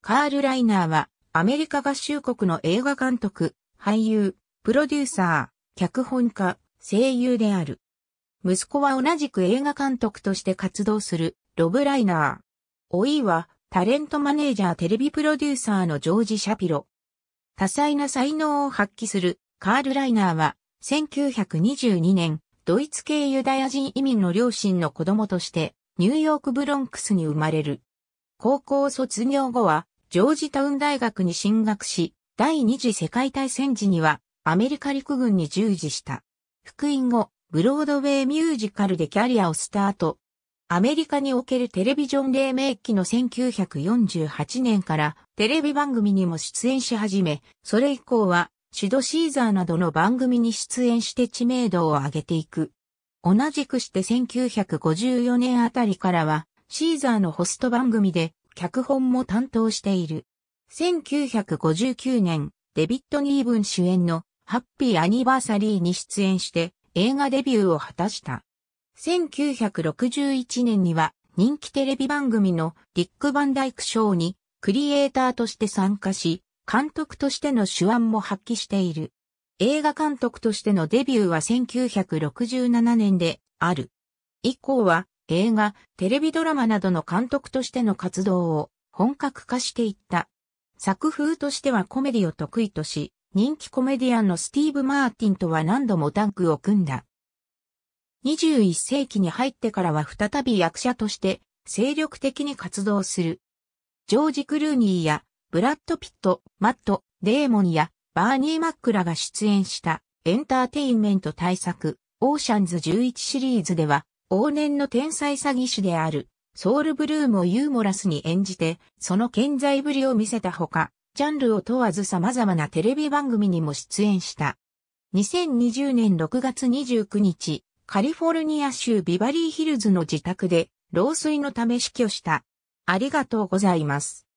カール・ライナーは、アメリカ合衆国の映画監督、俳優、プロデューサー、脚本家、声優である。息子は同じく映画監督として活動する、ロブ・ライナー。老いは、タレントマネージャーテレビプロデューサーのジョージ・シャピロ。多彩な才能を発揮する、カール・ライナーは、1922年、ドイツ系ユダヤ人移民の両親の子供として、ニューヨーク・ブロンクスに生まれる。高校卒業後は、ジョージタウン大学に進学し、第二次世界大戦時にはアメリカ陸軍に従事した。復員後、ブロードウェイミュージカルでキャリアをスタート。アメリカにおけるテレビジョン黎明期の1948年からテレビ番組にも出演し始め、それ以降はシドシーザーなどの番組に出演して知名度を上げていく。同じくして1954年あたりからはシーザーのホスト番組で脚本も担当している。1959年、デビッド・ニーブン主演のハッピーアニバーサリーに出演して映画デビューを果たした。1961年には人気テレビ番組のディック・バンダイク賞にクリエイターとして参加し、監督としての手腕も発揮している。映画監督としてのデビューは1967年である。以降は映画、テレビドラマなどの監督としての活動を本格化していった。作風としてはコメディを得意とし、人気コメディアンのスティーブ・マーティンとは何度もタンクを組んだ。21世紀に入ってからは再び役者として精力的に活動する。ジョージ・クルーニーやブラッド・ピット、マット、デーモンやバーニー・マックらが出演したエンターテインメント大作オーシャンズ11シリーズでは往年の天才詐欺師である、ソウルブルームをユーモラスに演じて、その健在ぶりを見せたほか、ジャンルを問わず様々なテレビ番組にも出演した。2020年6月29日、カリフォルニア州ビバリーヒルズの自宅で、老衰のため死去した。ありがとうございます。